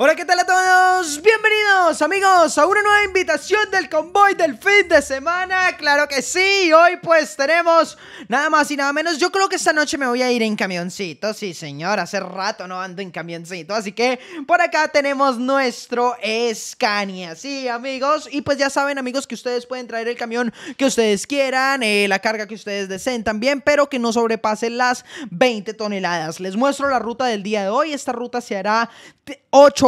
Hola, ¿qué tal a todos? Bienvenidos, amigos, a una nueva invitación del convoy del fin de semana. Claro que sí, hoy pues tenemos nada más y nada menos. Yo creo que esta noche me voy a ir en camioncito, sí, señor. Hace rato no ando en camioncito, así que por acá tenemos nuestro Scania, sí, amigos. Y pues ya saben, amigos, que ustedes pueden traer el camión que ustedes quieran, eh, la carga que ustedes deseen también, pero que no sobrepase las 20 toneladas. Les muestro la ruta del día de hoy. Esta ruta se hará 8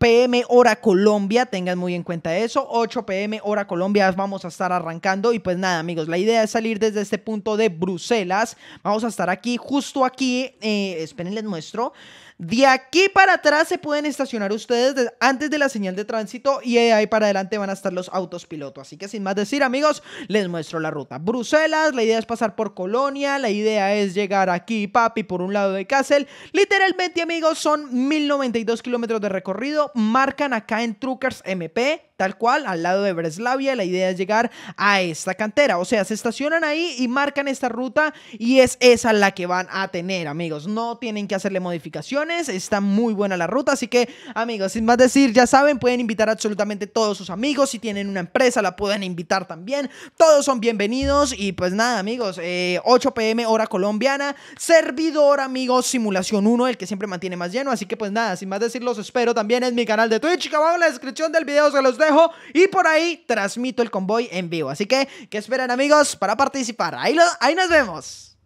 pm hora Colombia, tengan muy en cuenta eso, 8 pm hora Colombia vamos a estar arrancando y pues nada amigos, la idea es salir desde este punto de Bruselas, vamos a estar aquí, justo aquí, eh, esperen les muestro, de aquí para atrás se pueden estacionar ustedes antes de la señal de tránsito y ahí para adelante van a estar los autos pilotos, así que sin más decir amigos, les muestro la ruta, Bruselas, la idea es pasar por Colonia, la idea es llegar aquí papi por un lado de Kassel, literalmente amigos son 1092 kilómetros de recorrido, marcan acá en Truckers MP Tal cual, al lado de Breslavia, la idea es llegar a esta cantera. O sea, se estacionan ahí y marcan esta ruta y es esa la que van a tener, amigos. No tienen que hacerle modificaciones, está muy buena la ruta. Así que, amigos, sin más decir, ya saben, pueden invitar absolutamente todos sus amigos. Si tienen una empresa, la pueden invitar también. Todos son bienvenidos. Y pues nada, amigos, 8 eh, pm hora colombiana. Servidor, amigos, simulación 1, el que siempre mantiene más lleno. Así que pues nada, sin más decir, los espero también en mi canal de Twitch. Que abajo en la descripción del video se los dejo y por ahí transmito el convoy en vivo. Así que, ¿qué esperan amigos para participar? ahí nos vemos.